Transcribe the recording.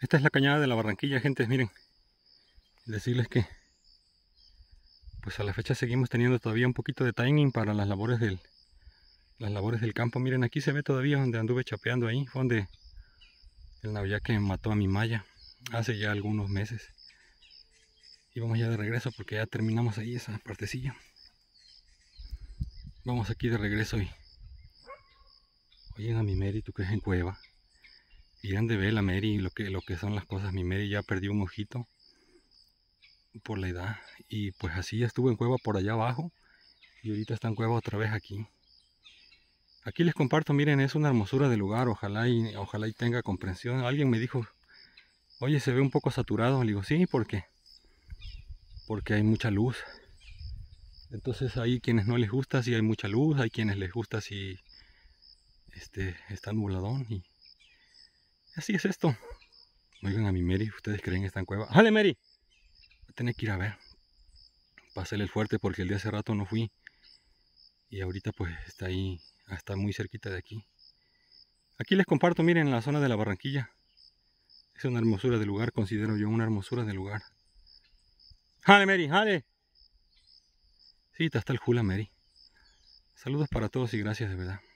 Esta es la cañada de la Barranquilla, gente, miren. Decirles que pues a la fecha seguimos teniendo todavía un poquito de timing para las labores del las labores del campo. Miren, aquí se ve todavía donde anduve chapeando ahí, fue donde el que mató a mi malla hace ya algunos meses. Y vamos ya de regreso porque ya terminamos ahí esa partecilla. Vamos aquí de regreso y oyen a mi mérito que es en cueva. Y de ver la Mary lo que, lo que son las cosas. Mi Mary ya perdió un ojito por la edad. Y pues así estuvo en cueva por allá abajo. Y ahorita está en cueva otra vez aquí. Aquí les comparto, miren, es una hermosura de lugar. Ojalá y, ojalá tenga comprensión. Alguien me dijo, oye, se ve un poco saturado. Le digo, sí, ¿por qué? Porque hay mucha luz. Entonces hay quienes no les gusta si hay mucha luz. Hay quienes les gusta si este, está nubladón. Y, así es esto. Oigan a mi Mary, ¿ustedes creen que está en cueva? ¡Jale, Mary! Voy a tener que ir a ver. Pásale el fuerte porque el día hace rato no fui. Y ahorita pues está ahí, está muy cerquita de aquí. Aquí les comparto, miren, la zona de la Barranquilla. Es una hermosura de lugar, considero yo una hermosura de lugar. ¡Jale, Mary! ¡Jale! Sí, está hasta el Jula, Mary. Saludos para todos y gracias de verdad.